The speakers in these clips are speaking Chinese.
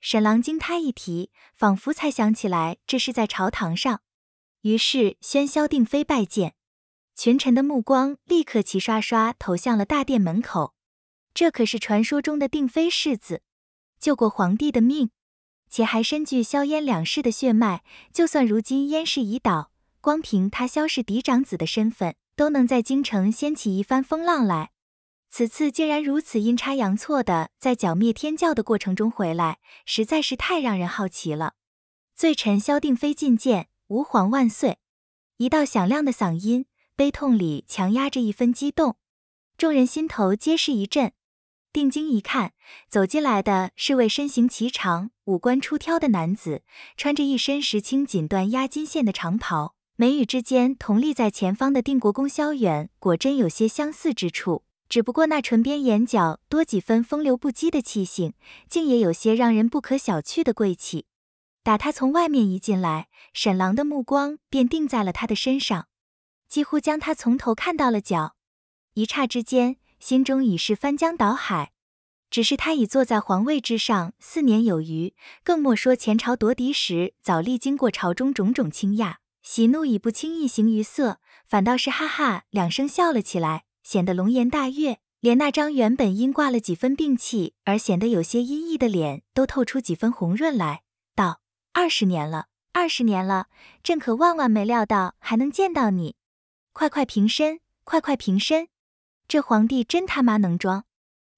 沈郎惊他一提，仿佛才想起来这是在朝堂上，于是宣萧定妃拜见。群臣的目光立刻齐刷刷投向了大殿门口。这可是传说中的定妃世子，救过皇帝的命，且还身具萧燕两世的血脉。就算如今燕氏已倒，光凭他萧氏嫡长子的身份，都能在京城掀起一番风浪来。此次竟然如此阴差阳错的在剿灭天教的过程中回来，实在是太让人好奇了。罪臣萧定非觐见，吾皇万岁！一道响亮的嗓音，悲痛里强压着一分激动，众人心头皆是一震。定睛一看，走进来的是位身形奇长、五官出挑的男子，穿着一身石青锦缎压金线的长袍，眉宇之间同立在前方的定国公萧远果真有些相似之处。只不过那唇边、眼角多几分风流不羁的气性，竟也有些让人不可小觑的贵气。打他从外面一进来，沈郎的目光便定在了他的身上，几乎将他从头看到了脚。一刹之间，心中已是翻江倒海。只是他已坐在皇位之上四年有余，更莫说前朝夺嫡时早历经过朝中种种倾轧，喜怒已不轻易形于色，反倒是哈哈两声笑了起来。显得龙颜大悦，连那张原本因挂了几分病气而显得有些阴翳的脸都透出几分红润来，道：“二十年了，二十年了，朕可万万没料到还能见到你。快快平身，快快平身！这皇帝真他妈能装。”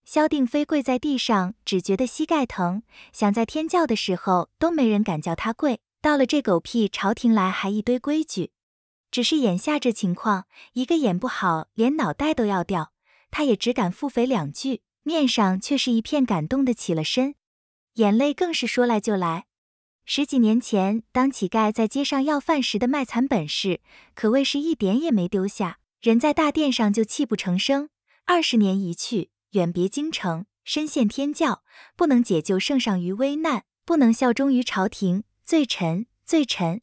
萧定飞跪在地上，只觉得膝盖疼，想在天教的时候都没人敢叫他跪，到了这狗屁朝廷来还一堆规矩。只是眼下这情况，一个演不好，连脑袋都要掉。他也只敢腹诽两句，面上却是一片感动的起了身，眼泪更是说来就来。十几年前当乞丐在街上要饭时的卖惨本事，可谓是一点也没丢下。人在大殿上就泣不成声，二十年一去，远别京城，身陷天教，不能解救圣上于危难，不能效忠于朝廷，罪臣，罪臣。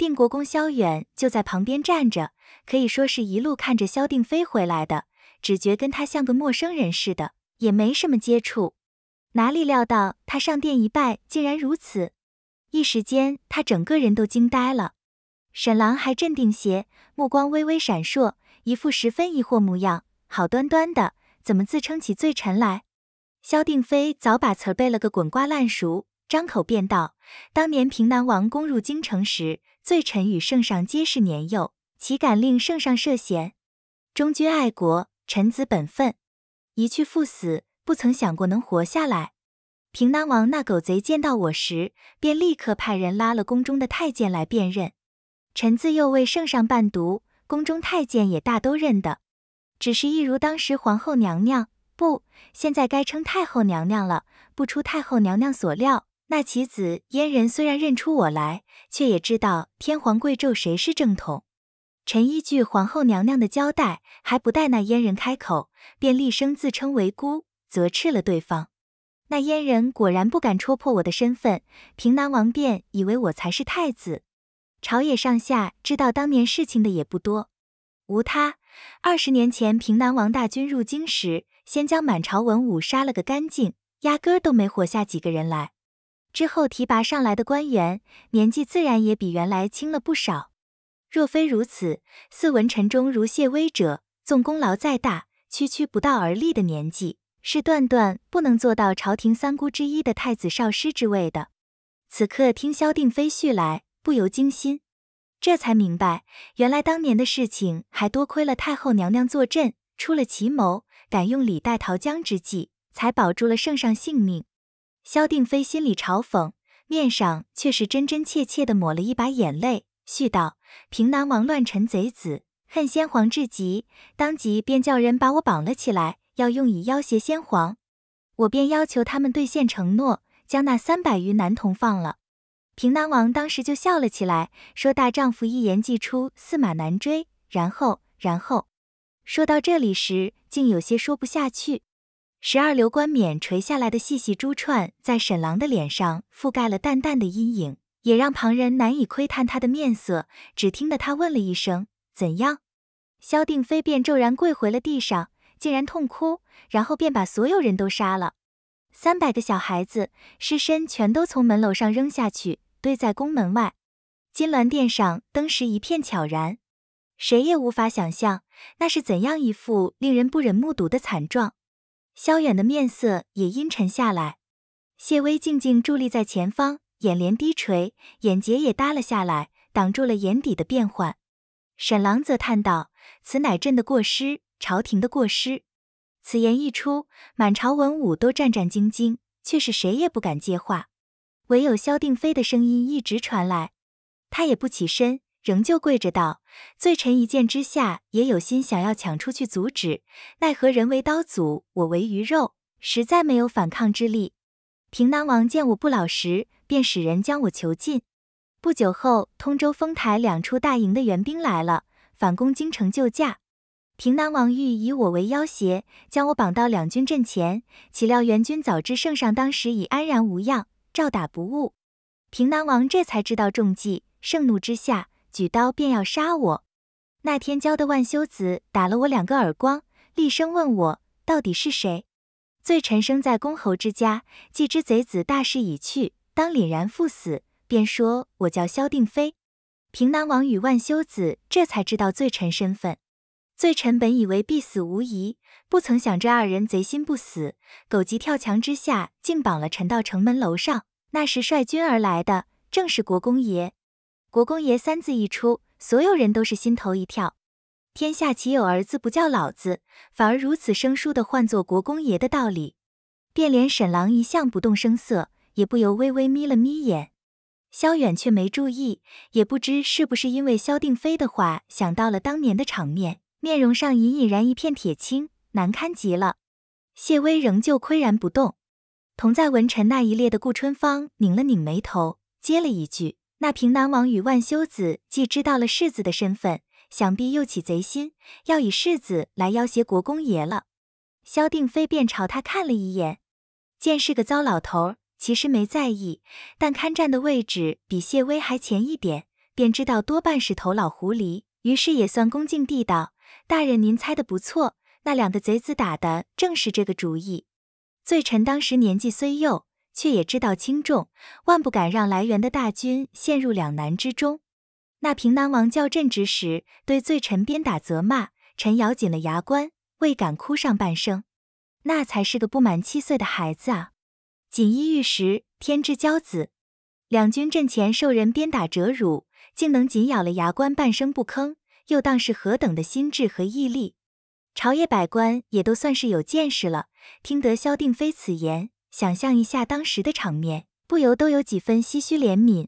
定国公萧远就在旁边站着，可以说是一路看着萧定飞回来的，只觉跟他像个陌生人似的，也没什么接触。哪里料到他上殿一拜，竟然如此，一时间他整个人都惊呆了。沈郎还镇定些，目光微微闪烁，一副十分疑惑模样。好端端的，怎么自称起罪臣来？萧定飞早把词儿背了个滚瓜烂熟，张口便道：“当年平南王攻入京城时。”罪臣与圣上皆是年幼，岂敢令圣上涉险？忠君爱国，臣子本分。一去赴死，不曾想过能活下来。平南王那狗贼见到我时，便立刻派人拉了宫中的太监来辨认。臣自幼为圣上伴读，宫中太监也大都认得。只是一如当时皇后娘娘，不，现在该称太后娘娘了。不出太后娘娘所料。那棋子阉人虽然认出我来，却也知道天皇贵胄谁是正统。臣依据皇后娘娘的交代，还不待那阉人开口，便厉声自称为姑，责斥了对方。那阉人果然不敢戳破我的身份，平南王便以为我才是太子。朝野上下知道当年事情的也不多。无他，二十年前平南王大军入京时，先将满朝文武杀了个干净，压根儿都没活下几个人来。之后提拔上来的官员，年纪自然也比原来轻了不少。若非如此，似文臣中如谢威者，纵功劳再大，区区不到而立的年纪，是断断不能做到朝廷三姑之一的太子少师之位的。此刻听萧定非叙来，不由惊心，这才明白，原来当年的事情还多亏了太后娘娘坐镇，出了奇谋，敢用李代桃僵之计，才保住了圣上性命。萧定非心里嘲讽，面上却是真真切切的抹了一把眼泪，絮道：“平南王乱臣贼子，恨先皇至极，当即便叫人把我绑了起来，要用以要挟先皇。我便要求他们兑现承诺，将那三百余男童放了。平南王当时就笑了起来，说：大丈夫一言既出，驷马难追。然后，然后，说到这里时，竟有些说不下去。”十二流冠冕垂下来的细细珠串，在沈郎的脸上覆盖了淡淡的阴影，也让旁人难以窥探他的面色。只听得他问了一声：“怎样？”萧定非便骤然跪回了地上，竟然痛哭，然后便把所有人都杀了，三百个小孩子尸身全都从门楼上扔下去，堆在宫门外。金銮殿上登时一片悄然，谁也无法想象那是怎样一副令人不忍目睹的惨状。萧远的面色也阴沉下来，谢威静静伫立在前方，眼帘低垂，眼睫也耷了下来，挡住了眼底的变幻。沈郎则叹道：“此乃朕的过失，朝廷的过失。”此言一出，满朝文武都战战兢兢，却是谁也不敢接话。唯有萧定飞的声音一直传来，他也不起身。仍旧跪着道：“罪臣一见之下，也有心想要抢出去阻止，奈何人为刀俎，我为鱼肉，实在没有反抗之力。平南王见我不老实，便使人将我囚禁。不久后，通州、丰台两处大营的援兵来了，反攻京城救驾。平南王欲以我为要挟，将我绑到两军阵前，岂料援军早知圣上当时已安然无恙，照打不误。平南王这才知道中计，盛怒之下。”举刀便要杀我，那天教的万修子打了我两个耳光，厉声问我到底是谁。罪臣生在公侯之家，既知贼子大势已去，当凛然赴死，便说我叫萧定飞。平南王与万修子这才知道罪臣身份。罪臣本以为必死无疑，不曾想这二人贼心不死，狗急跳墙之下，竟绑了臣到城门楼上。那时率军而来的正是国公爷。国公爷三字一出，所有人都是心头一跳。天下岂有儿子不叫老子，反而如此生疏的唤作国公爷的道理？便连沈郎一向不动声色，也不由微微眯了眯眼。萧远却没注意，也不知是不是因为萧定飞的话想到了当年的场面，面容上隐隐然一片铁青，难堪极了。谢威仍旧岿然不动。同在文臣那一列的顾春芳拧了拧眉头，接了一句。那平南王与万修子既知道了世子的身份，想必又起贼心，要以世子来要挟国公爷了。萧定非便朝他看了一眼，见是个糟老头儿，其实没在意，但看站的位置比谢威还前一点，便知道多半是头老狐狸，于是也算恭敬地道：“大人，您猜得不错，那两个贼子打的正是这个主意。罪臣当时年纪虽幼。”却也知道轻重，万不敢让来源的大军陷入两难之中。那平南王叫阵之时，对罪臣鞭打责骂，臣咬紧了牙关，未敢哭上半声。那才是个不满七岁的孩子啊，锦衣玉食，天之骄子。两军阵前受人鞭打折辱，竟能紧咬了牙关，半声不吭，又当是何等的心智和毅力？朝野百官也都算是有见识了，听得萧定非此言。想象一下当时的场面，不由都有几分唏嘘怜悯。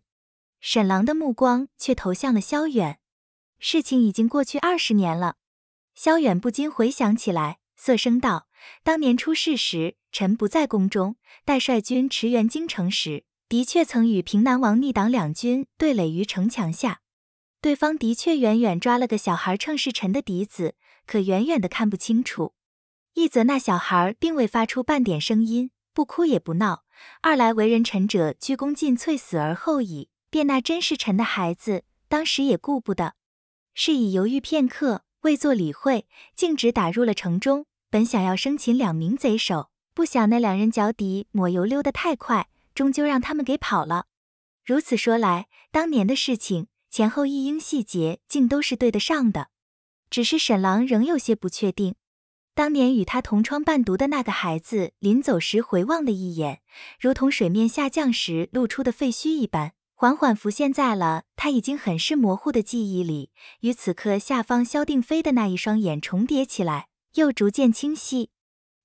沈郎的目光却投向了萧远。事情已经过去二十年了，萧远不禁回想起来，涩声道：“当年出事时，臣不在宫中。待率军驰援京城时，的确曾与平南王逆党两军对垒于城墙下。对方的确远远抓了个小孩，称是臣的嫡子，可远远的看不清楚。一则那小孩并未发出半点声音。”不哭也不闹，二来为人臣者，鞠躬尽瘁，死而后已。便那真是臣的孩子，当时也顾不得，是以犹豫片刻，未作理会，径直打入了城中。本想要生擒两名贼首，不想那两人脚底抹油溜得太快，终究让他们给跑了。如此说来，当年的事情前后一应细节，竟都是对得上的。只是沈郎仍有些不确定。当年与他同窗伴读的那个孩子，临走时回望的一眼，如同水面下降时露出的废墟一般，缓缓浮现在了他已经很是模糊的记忆里，与此刻下方萧定飞的那一双眼重叠起来，又逐渐清晰。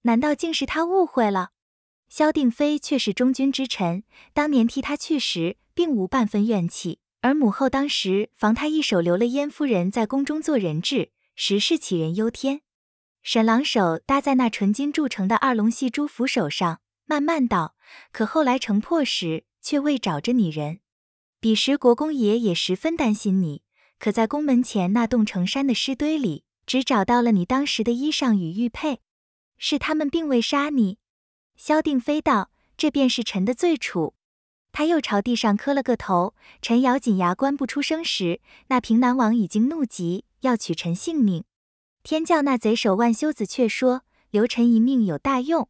难道竟是他误会了？萧定飞却是忠君之臣，当年替他去时，并无半分怨气。而母后当时防他一手，留了燕夫人在宫中做人质，实是杞人忧天。沈郎手搭在那纯金铸成的二龙戏珠扶手上，慢慢道：“可后来城破时，却未找着你人。彼时国公爷也十分担心你，可在宫门前那冻成山的尸堆里，只找到了你当时的衣裳与玉佩。是他们并未杀你。”萧定飞道：“这便是臣的罪处。”他又朝地上磕了个头。臣咬紧牙关不出声时，那平南王已经怒极，要取臣性命。天教那贼首万修子却说：“留臣一命有大用，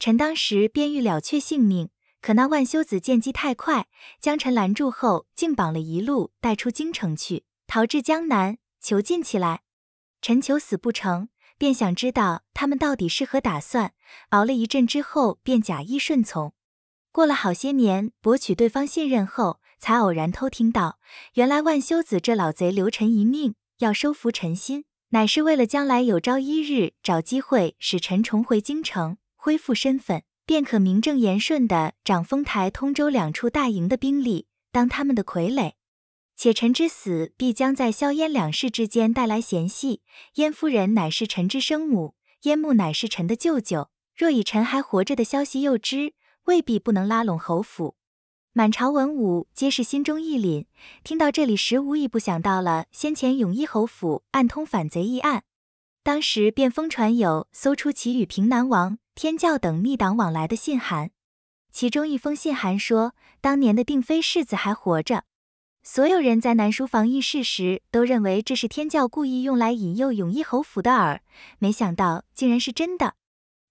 臣当时便欲了却性命。可那万修子见机太快，将臣拦住后，竟绑了一路带出京城去，逃至江南，囚禁起来。臣求死不成，便想知道他们到底是何打算。熬了一阵之后，便假意顺从。过了好些年，博取对方信任后，才偶然偷听到，原来万修子这老贼留臣一命，要收服臣心。”乃是为了将来有朝一日找机会使臣重回京城，恢复身份，便可名正言顺地掌丰台、通州两处大营的兵力，当他们的傀儡。且臣之死必将在萧燕两世之间带来嫌隙，燕夫人乃是臣之生母，燕穆乃是臣的舅舅。若以臣还活着的消息诱之，未必不能拉拢侯府。满朝文武皆是心中一凛，听到这里时，无一不想到了先前永义侯府暗通反贼一案。当时便疯传有搜出其与平南王、天教等密党往来的信函，其中一封信函说当年的定妃世子还活着。所有人在南书房议事时，都认为这是天教故意用来引诱永义侯府的饵，没想到竟然是真的。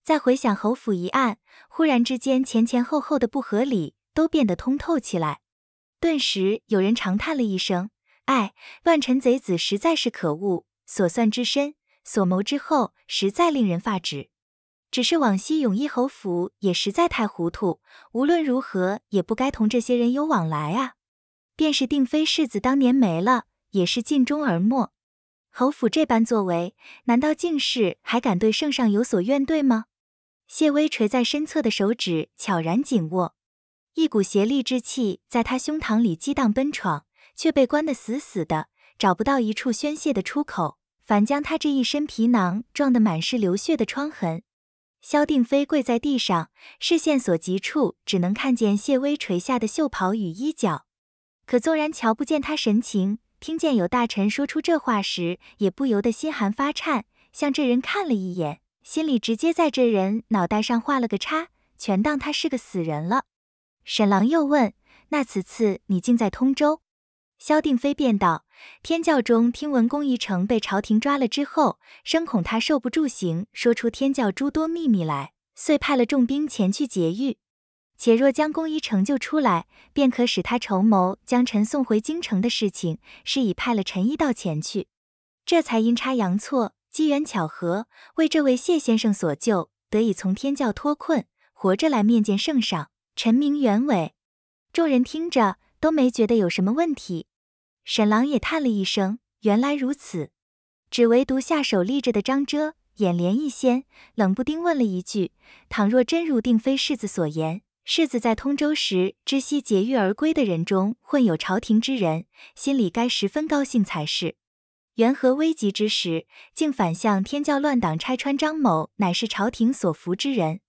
再回想侯府一案，忽然之间前前后后的不合理。都变得通透起来，顿时有人长叹了一声：“哎，乱臣贼子实在是可恶，所算之深，所谋之后，实在令人发指。只是往昔永义侯府也实在太糊涂，无论如何也不该同这些人有往来啊。便是定妃世子当年没了，也是尽忠而没。侯府这般作为，难道进士还敢对圣上有所怨怼吗？”谢威垂在身侧的手指悄然紧握。一股邪戾之气在他胸膛里激荡奔闯，却被关得死死的，找不到一处宣泄的出口，反将他这一身皮囊撞得满是流血的疮痕。萧定飞跪在地上，视线所及处只能看见谢威垂下的袖袍与衣角。可纵然瞧不见他神情，听见有大臣说出这话时，也不由得心寒发颤，向这人看了一眼，心里直接在这人脑袋上画了个叉，全当他是个死人了。沈郎又问：“那此次你竟在通州？”萧定非便道：“天教中听闻公仪成被朝廷抓了之后，深恐他受不住刑，说出天教诸多秘密来，遂派了重兵前去劫狱。且若将公仪成救出来，便可使他筹谋将臣送回京城的事情，是以派了陈一道前去。这才阴差阳错，机缘巧合，为这位谢先生所救，得以从天教脱困，活着来面见圣上。”陈明原委，众人听着都没觉得有什么问题。沈郎也叹了一声：“原来如此。”只唯独下手立着的张遮眼帘一掀，冷不丁问了一句：“倘若真如定妃世子所言，世子在通州时知悉劫狱而归的人中混有朝廷之人，心里该十分高兴才是。缘何危急之时，竟反向天教乱党拆穿张某乃是朝廷所服之人？”